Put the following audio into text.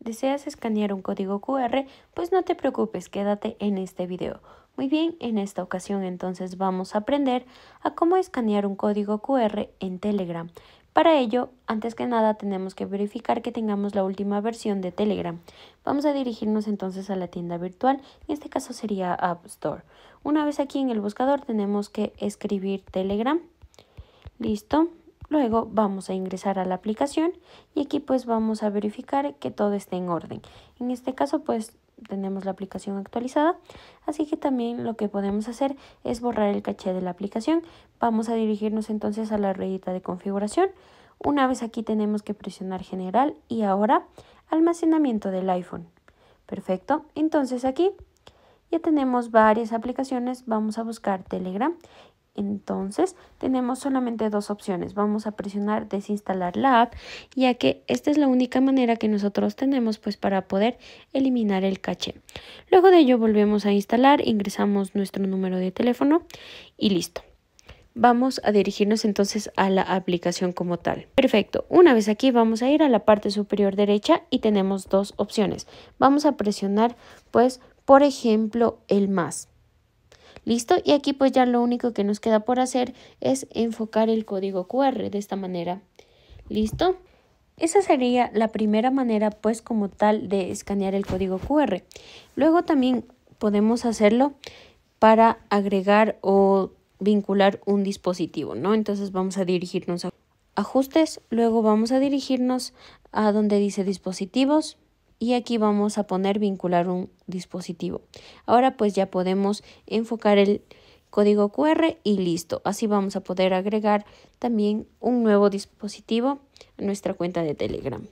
deseas escanear un código QR, pues no te preocupes, quédate en este video. Muy bien, en esta ocasión entonces vamos a aprender a cómo escanear un código QR en Telegram. Para ello, antes que nada tenemos que verificar que tengamos la última versión de Telegram. Vamos a dirigirnos entonces a la tienda virtual, en este caso sería App Store. Una vez aquí en el buscador tenemos que escribir Telegram. Listo, Luego vamos a ingresar a la aplicación y aquí pues vamos a verificar que todo esté en orden. En este caso pues tenemos la aplicación actualizada, así que también lo que podemos hacer es borrar el caché de la aplicación. Vamos a dirigirnos entonces a la ruedita de configuración. Una vez aquí tenemos que presionar general y ahora almacenamiento del iPhone. Perfecto, entonces aquí ya tenemos varias aplicaciones, vamos a buscar Telegram entonces tenemos solamente dos opciones. Vamos a presionar desinstalar la app ya que esta es la única manera que nosotros tenemos pues para poder eliminar el caché. Luego de ello volvemos a instalar, ingresamos nuestro número de teléfono y listo. Vamos a dirigirnos entonces a la aplicación como tal. Perfecto, una vez aquí vamos a ir a la parte superior derecha y tenemos dos opciones. Vamos a presionar pues por ejemplo el más. ¿Listo? Y aquí pues ya lo único que nos queda por hacer es enfocar el código QR de esta manera. ¿Listo? Esa sería la primera manera pues como tal de escanear el código QR. Luego también podemos hacerlo para agregar o vincular un dispositivo, ¿no? Entonces vamos a dirigirnos a ajustes, luego vamos a dirigirnos a donde dice dispositivos, y aquí vamos a poner vincular un dispositivo. Ahora pues ya podemos enfocar el código QR y listo. Así vamos a poder agregar también un nuevo dispositivo a nuestra cuenta de Telegram.